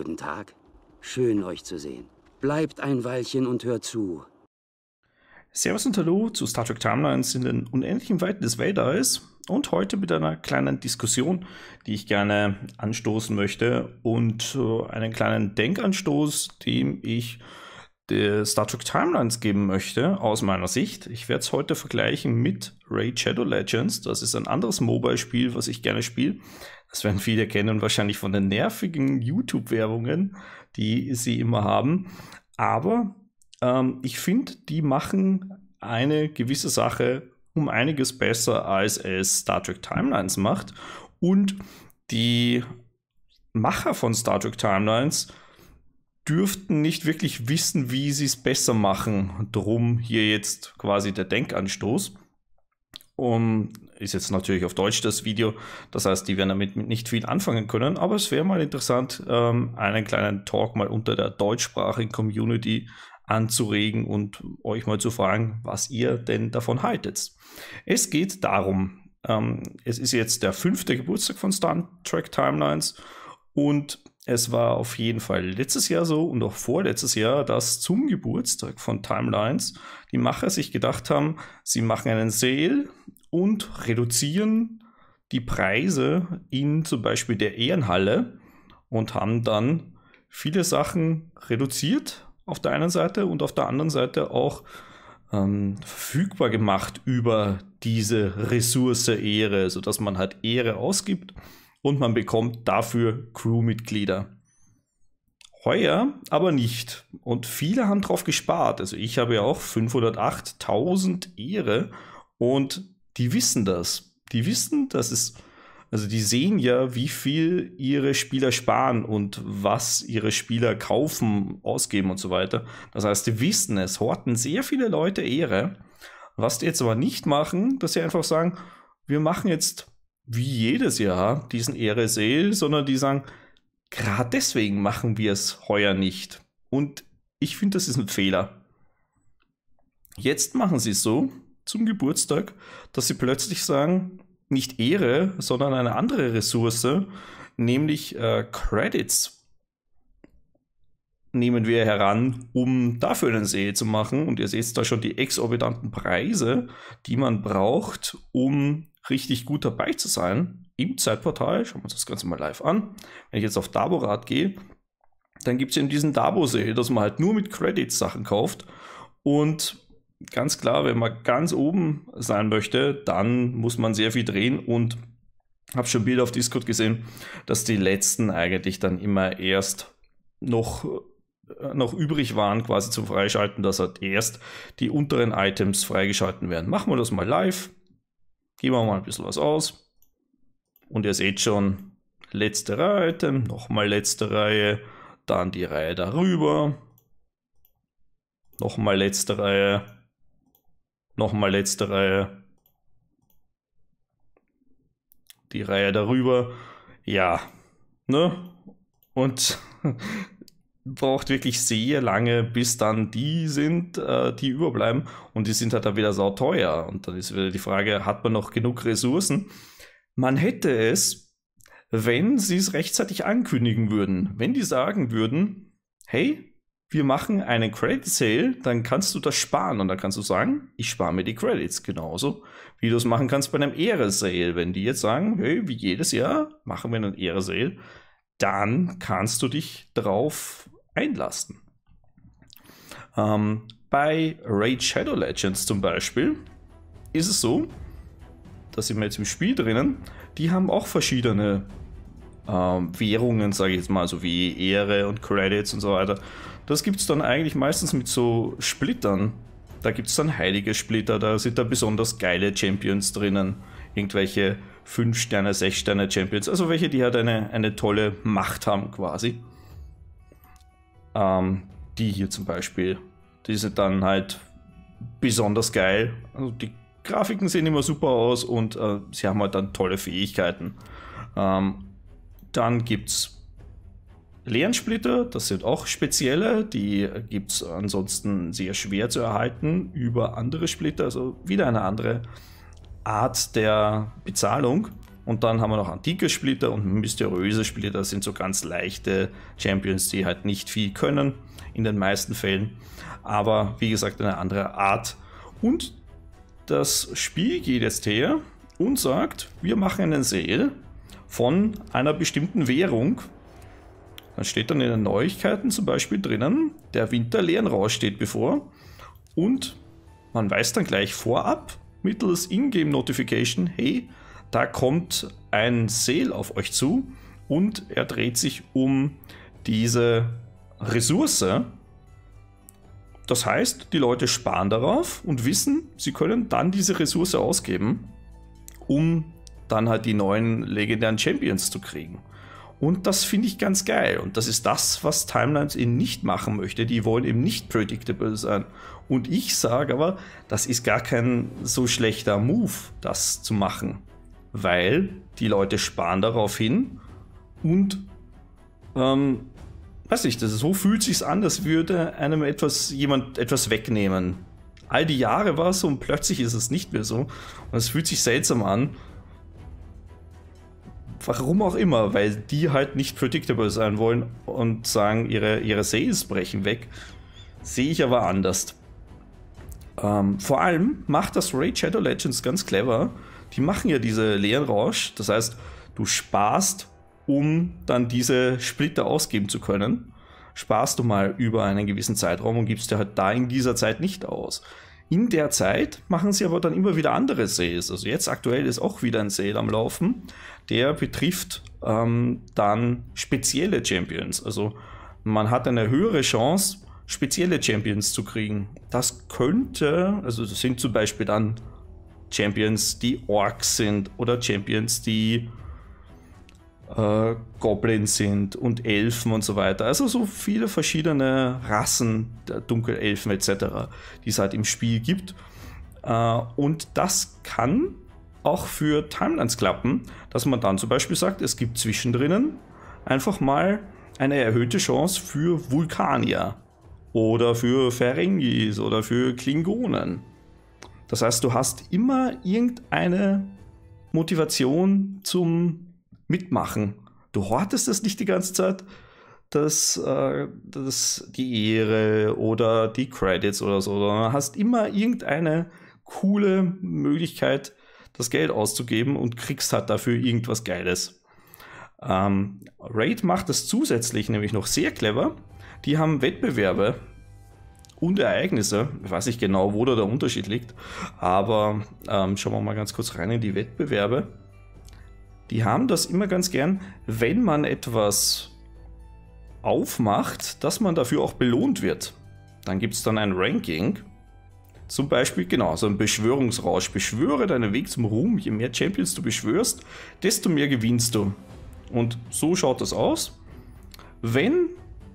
Guten Tag. Schön, euch zu sehen. Bleibt ein Weilchen und hört zu. Servus und Hallo zu Star Trek Timelines in den unendlichen Weiten des Weltalls und heute mit einer kleinen Diskussion, die ich gerne anstoßen möchte und äh, einen kleinen Denkanstoß, den ich Star Trek Timelines geben möchte, aus meiner Sicht. Ich werde es heute vergleichen mit Raid Shadow Legends. Das ist ein anderes Mobile-Spiel, was ich gerne spiele. Das werden viele kennen, wahrscheinlich von den nervigen YouTube-Werbungen, die sie immer haben. Aber ähm, ich finde, die machen eine gewisse Sache um einiges besser, als es Star Trek Timelines macht. Und die Macher von Star Trek Timelines dürften nicht wirklich wissen, wie sie es besser machen. Drum hier jetzt quasi der Denkanstoß. Um, ist jetzt natürlich auf Deutsch das Video, das heißt, die werden damit nicht viel anfangen können, aber es wäre mal interessant, ähm, einen kleinen Talk mal unter der deutschsprachigen Community anzuregen und euch mal zu fragen, was ihr denn davon haltet. Es geht darum, ähm, es ist jetzt der fünfte Geburtstag von Star Trek Timelines und es war auf jeden Fall letztes Jahr so und auch vorletztes Jahr, dass zum Geburtstag von Timelines die Macher sich gedacht haben, sie machen einen Sale und reduzieren die Preise in zum Beispiel der Ehrenhalle und haben dann viele Sachen reduziert auf der einen Seite und auf der anderen Seite auch ähm, verfügbar gemacht über diese Ressource Ehre, sodass man halt Ehre ausgibt und man bekommt dafür Crewmitglieder. Heuer aber nicht. Und viele haben drauf gespart. Also ich habe ja auch 508.000 Ehre und die wissen das. Die wissen, dass es, also die sehen ja, wie viel ihre Spieler sparen und was ihre Spieler kaufen, ausgeben und so weiter. Das heißt, die wissen es, horten sehr viele Leute Ehre. Was die jetzt aber nicht machen, dass sie einfach sagen, wir machen jetzt wie jedes Jahr diesen ehre RSE, sondern die sagen, gerade deswegen machen wir es heuer nicht. Und ich finde, das ist ein Fehler. Jetzt machen sie es so zum Geburtstag, dass sie plötzlich sagen, nicht Ehre, sondern eine andere Ressource, nämlich äh, Credits nehmen wir heran, um dafür einen See zu machen. Und ihr seht da schon die exorbitanten Preise, die man braucht, um richtig gut dabei zu sein im Zeitportal. Schauen wir uns das Ganze mal live an. Wenn ich jetzt auf Daborat gehe, dann gibt es eben diesen Dabo-Sale, dass man halt nur mit Credits Sachen kauft. Und ganz klar, wenn man ganz oben sein möchte, dann muss man sehr viel drehen und habe schon Bilder auf Discord gesehen, dass die letzten eigentlich dann immer erst noch äh, noch übrig waren, quasi zum Freischalten, dass halt erst die unteren Items freigeschalten werden. Machen wir das mal live. Geben wir mal ein bisschen was aus. Und ihr seht schon, letztere Item, nochmal letzte Reihe, dann die Reihe darüber, nochmal letzte Reihe, nochmal letzte Reihe, die Reihe darüber. Ja, ne? Und braucht wirklich sehr lange, bis dann die sind, äh, die überbleiben. Und die sind halt dann wieder sauteuer. Und dann ist wieder die Frage, hat man noch genug Ressourcen? Man hätte es, wenn sie es rechtzeitig ankündigen würden. Wenn die sagen würden, hey, wir machen einen Credit Sale, dann kannst du das sparen. Und dann kannst du sagen, ich spare mir die Credits. Genauso, wie du es machen kannst bei einem Ehre-Sale. Wenn die jetzt sagen, hey, wie jedes Jahr machen wir einen Ehre-Sale, dann kannst du dich drauf einlassen. Ähm, bei Raid Shadow Legends zum Beispiel ist es so, dass sind wir jetzt im Spiel drinnen, die haben auch verschiedene ähm, Währungen, sage ich jetzt mal, so wie Ehre und Credits und so weiter. Das gibt es dann eigentlich meistens mit so Splittern. Da gibt es dann heilige Splitter, da sind da besonders geile Champions drinnen. Irgendwelche 5-Sterne, 6-Sterne-Champions, also welche, die halt eine, eine tolle Macht haben quasi. Ähm, die hier zum Beispiel, die sind dann halt besonders geil. Also die Grafiken sehen immer super aus und äh, sie haben halt dann tolle Fähigkeiten. Ähm, dann gibt es Lernsplitter, das sind auch spezielle, die gibt es ansonsten sehr schwer zu erhalten über andere Splitter, also wieder eine andere Art der Bezahlung. Und dann haben wir noch antike Splitter und mysteriöse Splitter das sind so ganz leichte Champions, die halt nicht viel können in den meisten Fällen. Aber wie gesagt, eine andere Art. Und das Spiel geht jetzt her und sagt, wir machen einen Sale von einer bestimmten Währung. Dann steht dann in den Neuigkeiten zum Beispiel drinnen, der Winterlernrausch steht bevor. Und man weiß dann gleich vorab mittels Ingame-Notification, hey, da kommt ein Seel auf euch zu und er dreht sich um diese Ressource. Das heißt, die Leute sparen darauf und wissen, sie können dann diese Ressource ausgeben, um dann halt die neuen legendären Champions zu kriegen. Und das finde ich ganz geil. Und das ist das, was Timelines eben nicht machen möchte. Die wollen eben nicht predictable sein. Und ich sage aber, das ist gar kein so schlechter Move, das zu machen weil die Leute sparen darauf hin und ähm, weiß nicht, das ist, so fühlt sich's an, als würde einem etwas jemand etwas wegnehmen. All die Jahre war es so und plötzlich ist es nicht mehr so und es fühlt sich seltsam an. Warum auch immer, weil die halt nicht predictable sein wollen und sagen, ihre, ihre Sales brechen weg. Sehe ich aber anders. Ähm, vor allem macht das Raid Shadow Legends ganz clever, die machen ja diese leeren Rausch. Das heißt, du sparst, um dann diese Splitter ausgeben zu können. Sparst du mal über einen gewissen Zeitraum und gibst dir halt da in dieser Zeit nicht aus. In der Zeit machen sie aber dann immer wieder andere Sales. Also jetzt aktuell ist auch wieder ein Sale am Laufen. Der betrifft ähm, dann spezielle Champions. Also man hat eine höhere Chance, spezielle Champions zu kriegen. Das könnte, also das sind zum Beispiel dann Champions, die Orks sind oder Champions, die äh, Goblins sind und Elfen und so weiter. Also so viele verschiedene Rassen der Dunkelelfen etc., die es halt im Spiel gibt. Äh, und das kann auch für Timelines klappen, dass man dann zum Beispiel sagt, es gibt zwischendrin einfach mal eine erhöhte Chance für Vulkanier oder für Ferengis oder für Klingonen. Das heißt, du hast immer irgendeine Motivation zum Mitmachen. Du hortest es nicht die ganze Zeit, dass, äh, dass die Ehre oder die Credits oder so, sondern hast immer irgendeine coole Möglichkeit, das Geld auszugeben und kriegst halt dafür irgendwas Geiles. Ähm, Raid macht das zusätzlich nämlich noch sehr clever. Die haben Wettbewerbe und Ereignisse. Ich weiß nicht genau, wo da der Unterschied liegt, aber ähm, schauen wir mal ganz kurz rein in die Wettbewerbe. Die haben das immer ganz gern, wenn man etwas aufmacht, dass man dafür auch belohnt wird. Dann gibt es dann ein Ranking. Zum Beispiel, genau, so ein Beschwörungsrausch. Beschwöre deinen Weg zum Ruhm. Je mehr Champions du beschwörst, desto mehr gewinnst du. Und so schaut das aus. Wenn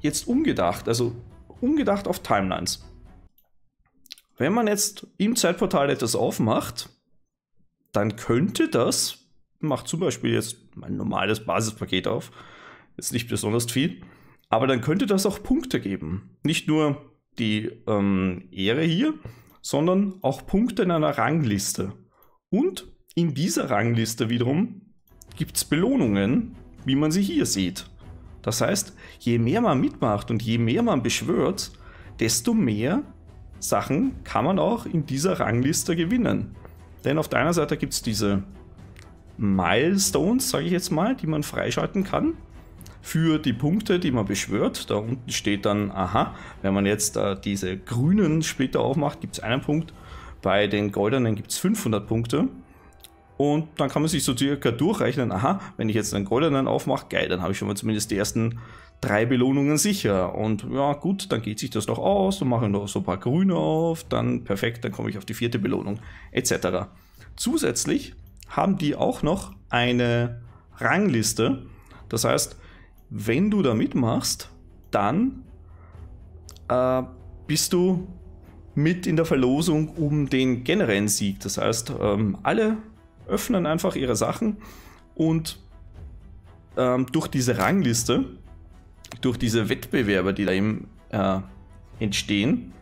jetzt umgedacht, also umgedacht auf Timelines. Wenn man jetzt im Zeitportal etwas aufmacht, dann könnte das, macht zum Beispiel jetzt mein normales Basispaket auf, ist nicht besonders viel, aber dann könnte das auch Punkte geben. Nicht nur die ähm, Ehre hier, sondern auch Punkte in einer Rangliste. Und in dieser Rangliste wiederum gibt es Belohnungen, wie man sie hier sieht. Das heißt, je mehr man mitmacht und je mehr man beschwört, desto mehr Sachen kann man auch in dieser Rangliste gewinnen. Denn auf deiner Seite gibt es diese Milestones, sage ich jetzt mal, die man freischalten kann für die Punkte, die man beschwört. Da unten steht dann, aha, wenn man jetzt äh, diese grünen Splitter aufmacht, gibt es einen Punkt. Bei den goldenen gibt es 500 Punkte. Und dann kann man sich so circa durchrechnen, aha, wenn ich jetzt einen goldenen aufmache, geil, dann habe ich schon mal zumindest die ersten drei Belohnungen sicher. Und ja, gut, dann geht sich das noch aus, dann mache ich noch so ein paar grüne auf, dann perfekt, dann komme ich auf die vierte Belohnung, etc. Zusätzlich haben die auch noch eine Rangliste. Das heißt, wenn du da mitmachst, dann äh, bist du mit in der Verlosung um den generellen Sieg. Das heißt, ähm, alle öffnen einfach ihre Sachen und ähm, durch diese Rangliste, durch diese Wettbewerber, die da eben äh, entstehen,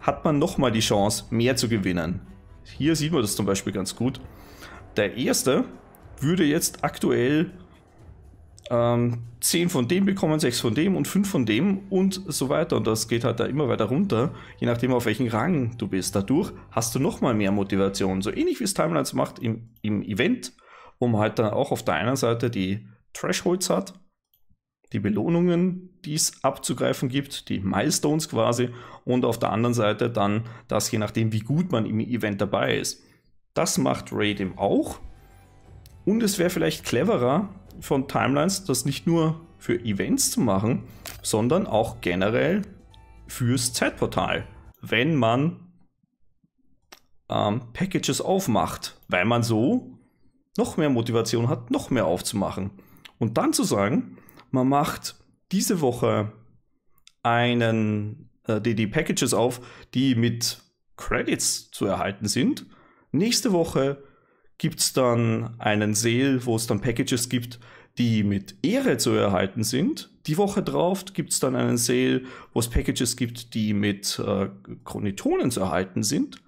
hat man nochmal die Chance, mehr zu gewinnen. Hier sieht man das zum Beispiel ganz gut. Der erste würde jetzt aktuell ähm, 10 von dem bekommen, 6 von dem und 5 von dem und so weiter. Und das geht halt da immer weiter runter, je nachdem auf welchen Rang du bist. Dadurch hast du nochmal mehr Motivation. So ähnlich wie es Timelines macht im, im Event, um halt dann auch auf der einen Seite die Thresholds hat, die Belohnungen, die es abzugreifen gibt, die Milestones quasi und auf der anderen Seite dann das, je nachdem wie gut man im Event dabei ist. Das macht Raid eben auch. Und es wäre vielleicht cleverer, von Timelines, das nicht nur für Events zu machen, sondern auch generell fürs Zeitportal. Wenn man ähm, Packages aufmacht, weil man so noch mehr Motivation hat, noch mehr aufzumachen. Und dann zu sagen, man macht diese Woche einen, äh, die, die Packages auf, die mit Credits zu erhalten sind. Nächste Woche gibt es dann einen Sale, wo es dann Packages gibt, die mit Ehre zu erhalten sind. Die Woche drauf gibt es dann einen Sale, wo es Packages gibt, die mit äh, Chronitonen zu erhalten sind.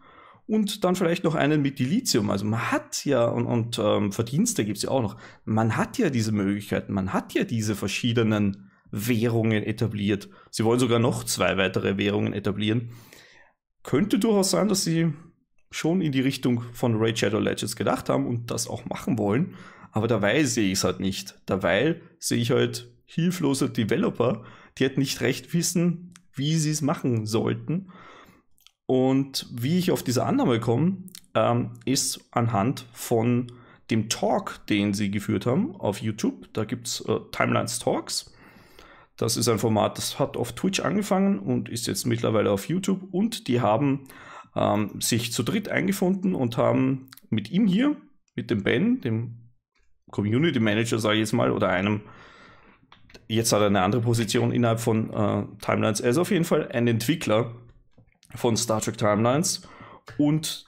Und dann vielleicht noch einen mit Dilithium. Also man hat ja, und, und ähm, Verdienste gibt es ja auch noch, man hat ja diese Möglichkeiten, man hat ja diese verschiedenen Währungen etabliert. Sie wollen sogar noch zwei weitere Währungen etablieren. Könnte durchaus sein, dass sie schon in die Richtung von Raid Shadow Legends gedacht haben und das auch machen wollen. Aber dabei sehe ich es halt nicht. Dabei sehe ich halt hilflose Developer, die halt nicht recht wissen, wie sie es machen sollten. Und wie ich auf diese Annahme komme, ähm, ist anhand von dem Talk, den sie geführt haben auf YouTube. Da gibt es äh, Timelines Talks. Das ist ein Format, das hat auf Twitch angefangen und ist jetzt mittlerweile auf YouTube. Und die haben ähm, sich zu dritt eingefunden und haben mit ihm hier, mit dem Ben, dem Community Manager, sage ich jetzt mal, oder einem, jetzt hat er eine andere Position innerhalb von äh, Timelines, also auf jeden Fall ein Entwickler von Star Trek Timelines und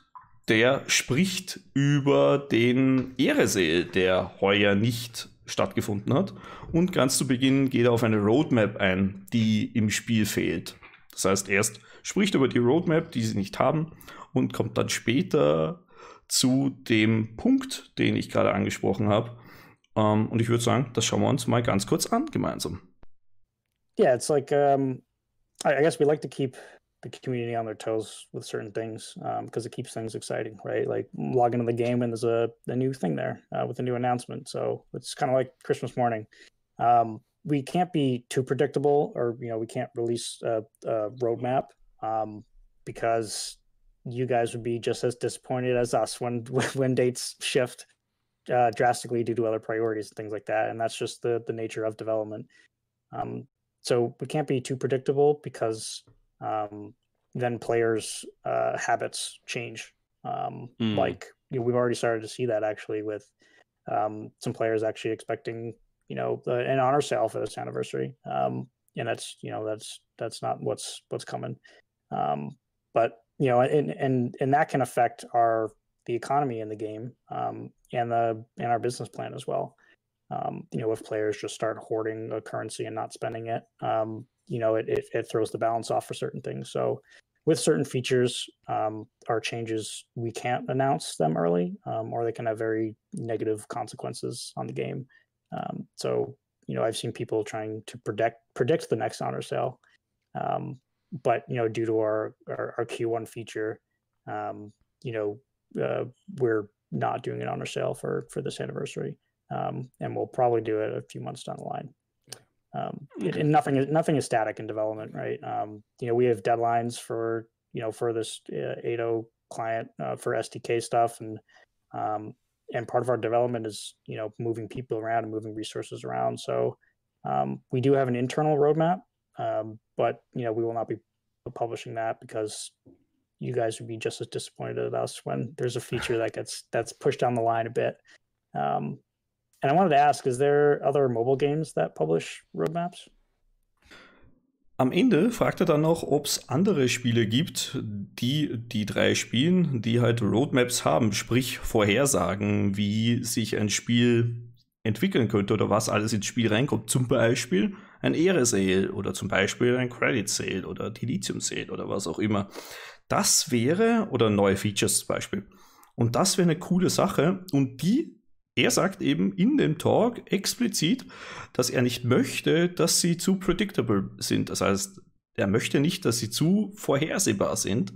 der spricht über den Ehresee, der heuer nicht stattgefunden hat. Und ganz zu Beginn geht er auf eine Roadmap ein, die im Spiel fehlt. Das heißt, erst spricht über die Roadmap, die sie nicht haben, und kommt dann später zu dem Punkt, den ich gerade angesprochen habe. Um, ähm, und ich würde sagen, das schauen wir uns mal ganz kurz an gemeinsam. Yeah, it's like um, I, I guess we like to keep the community on their toes with certain things because um, it keeps things exciting, right? Like log into the game and there's a, a new thing there uh, with a new announcement. So it's kind of like Christmas morning. Um, we can't be too predictable, or you know, we can't release a, a roadmap um, because you guys would be just as disappointed as us when when dates shift uh, drastically due to other priorities and things like that. And that's just the the nature of development. Um, so we can't be too predictable because um, then players' uh, habits change. Um, mm. Like you know, we've already started to see that actually with um, some players actually expecting you know, uh, and on our sale for this anniversary. Um, and that's, you know, that's, that's not what's, what's coming. Um, but, you know, and, and, and that can affect our, the economy in the game, um, and the, and our business plan as well. Um, you know, if players just start hoarding a currency and not spending it, um, you know, it, it, it throws the balance off for certain things. So, with certain features um, our changes, we can't announce them early, um, or they can have very negative consequences on the game. Um, so you know, I've seen people trying to predict predict the next honor sale, um, but you know, due to our our, our Q1 feature, um, you know, uh, we're not doing an honor sale for for this anniversary, um, and we'll probably do it a few months down the line. Um, and nothing is nothing is static in development, right? Um, you know, we have deadlines for you know for this uh, 8.0 client uh, for SDK stuff, and um, and part of our development is you know moving people around and moving resources around. So um, we do have an internal roadmap, um, but you know we will not be publishing that because you guys would be just as disappointed at us when there's a feature that gets that's pushed down the line a bit. Um, and I wanted to ask: Is there other mobile games that publish roadmaps? Am Ende fragt er dann noch, ob es andere Spiele gibt, die die drei spielen, die halt Roadmaps haben, sprich Vorhersagen, wie sich ein Spiel entwickeln könnte oder was alles ins Spiel reinkommt. Zum Beispiel ein Ehre-Sale oder zum Beispiel ein Credit-Sale oder Dilithium-Sale oder was auch immer. Das wäre, oder neue Features zum Beispiel. Und das wäre eine coole Sache und die er sagt eben in dem Talk explizit, dass er nicht möchte, dass sie zu predictable sind. Das heißt, er möchte nicht, dass sie zu vorhersehbar sind,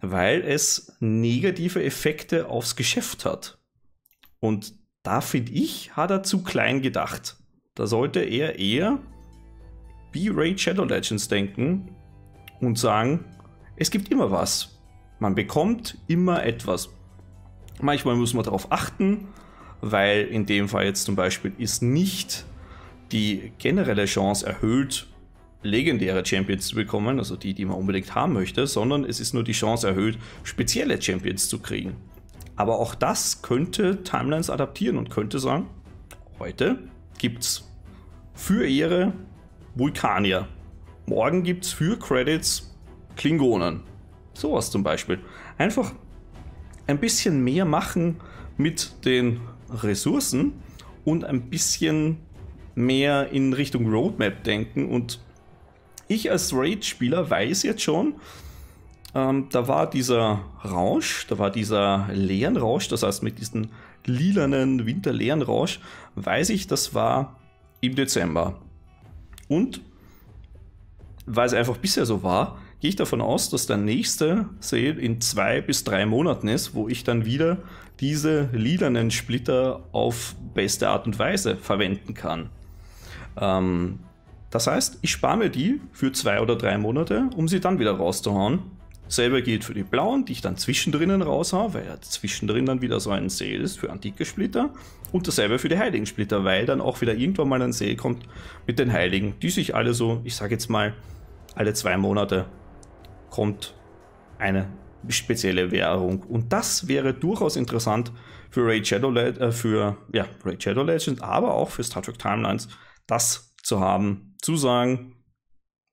weil es negative Effekte aufs Geschäft hat. Und da finde ich, hat er zu klein gedacht. Da sollte er eher wie Raid Shadow Legends denken und sagen, es gibt immer was. Man bekommt immer etwas. Manchmal muss man darauf achten, weil in dem Fall jetzt zum Beispiel ist nicht die generelle Chance erhöht, legendäre Champions zu bekommen, also die, die man unbedingt haben möchte, sondern es ist nur die Chance erhöht, spezielle Champions zu kriegen. Aber auch das könnte Timelines adaptieren und könnte sagen, heute gibt's für Ehre Vulkanier. Morgen gibt's für Credits Klingonen. Sowas zum Beispiel. Einfach ein bisschen mehr machen mit den Ressourcen und ein bisschen mehr in Richtung Roadmap denken. Und ich als Raid-Spieler weiß jetzt schon, ähm, da war dieser Rausch, da war dieser leeren Rausch, das heißt mit diesem lilanen winterleeren Rausch, weiß ich, das war im Dezember. Und weil es einfach bisher so war, gehe ich davon aus, dass der nächste See in zwei bis drei Monaten ist, wo ich dann wieder diese lilanen Splitter auf beste Art und Weise verwenden kann. Ähm, das heißt, ich spare mir die für zwei oder drei Monate, um sie dann wieder rauszuhauen. Selber gilt für die blauen, die ich dann zwischendrin raushaue, weil ja zwischendrin dann wieder so ein See ist für antike Splitter. Und dasselbe für die heiligen Splitter, weil dann auch wieder irgendwann mal ein See kommt mit den Heiligen, die sich alle so, ich sage jetzt mal, alle zwei Monate kommt eine spezielle Währung. Und das wäre durchaus interessant für Raid Shadow, Le äh, für, ja, Raid Shadow Legend, aber auch für Star Trek Timelines, das zu haben. Zu sagen,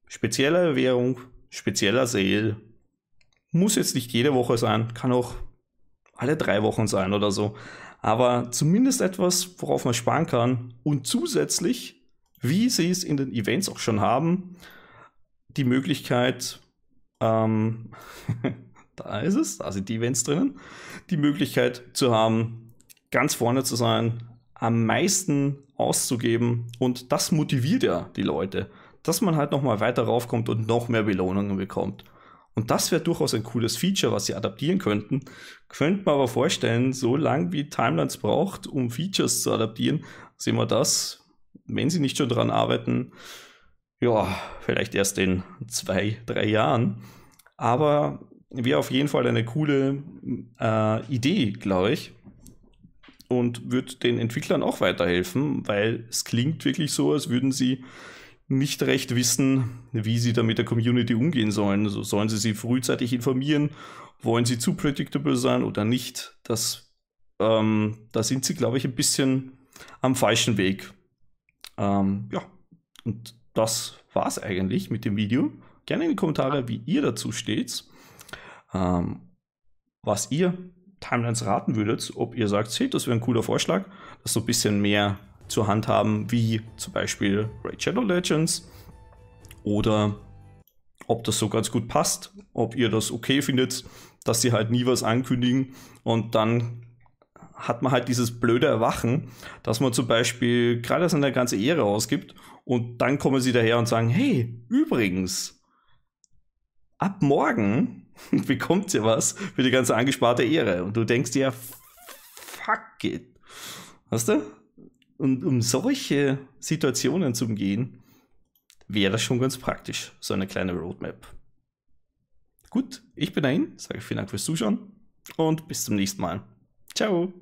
spezielle Währung, spezieller Seel, Muss jetzt nicht jede Woche sein, kann auch alle drei Wochen sein oder so. Aber zumindest etwas, worauf man sparen kann. Und zusätzlich, wie sie es in den Events auch schon haben, die Möglichkeit, ähm, da ist es, da sind die Events drinnen, die Möglichkeit zu haben, ganz vorne zu sein, am meisten auszugeben und das motiviert ja die Leute, dass man halt nochmal weiter raufkommt und noch mehr Belohnungen bekommt. Und das wäre durchaus ein cooles Feature, was sie adaptieren könnten. Könnte man aber vorstellen, so lang wie Timelines braucht, um Features zu adaptieren, sehen wir das, wenn sie nicht schon daran arbeiten, ja, vielleicht erst in zwei, drei Jahren. Aber wäre auf jeden Fall eine coole äh, Idee, glaube ich. Und würde den Entwicklern auch weiterhelfen, weil es klingt wirklich so, als würden sie nicht recht wissen, wie sie da mit der Community umgehen sollen. Also sollen sie sie frühzeitig informieren? Wollen sie zu predictable sein oder nicht? Das, ähm, da sind sie, glaube ich, ein bisschen am falschen Weg. Ähm, ja, und das war es eigentlich mit dem Video. Gerne in die Kommentare, wie ihr dazu steht. Ähm, was ihr Timelines raten würdet, ob ihr sagt, hey, das wäre ein cooler Vorschlag, das so ein bisschen mehr zur Hand haben, wie zum Beispiel Raid Shadow Legends oder ob das so ganz gut passt, ob ihr das okay findet, dass sie halt nie was ankündigen und dann hat man halt dieses blöde Erwachen, dass man zum Beispiel gerade seine ganze Ehre ausgibt und dann kommen sie daher und sagen, hey, übrigens, ab morgen bekommt ihr was für die ganze angesparte Ehre. Und du denkst dir, fuck it. Hast du? Und um solche Situationen zu umgehen, wäre das schon ganz praktisch, so eine kleine Roadmap. Gut, ich bin dahin, sage vielen Dank fürs Zuschauen und bis zum nächsten Mal. Ciao!